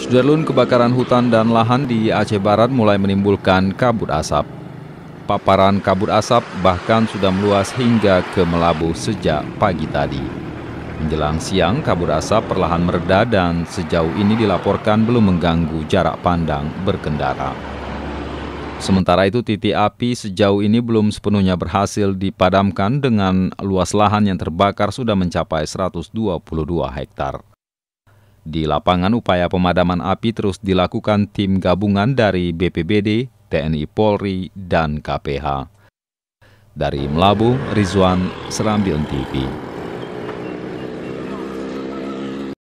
Sudarlun kebakaran hutan dan lahan di Aceh Barat mulai menimbulkan kabut asap. Paparan kabut asap bahkan sudah meluas hingga ke Melabu sejak pagi tadi. Menjelang siang, kabut asap perlahan mereda dan sejauh ini dilaporkan belum mengganggu jarak pandang berkendara. Sementara itu titik api sejauh ini belum sepenuhnya berhasil dipadamkan dengan luas lahan yang terbakar sudah mencapai 122 hektar. Di lapangan upaya pemadaman api terus dilakukan tim gabungan dari BPBD, TNI Polri, dan KPH. Dari Melabu, Rizwan, Serambil TV.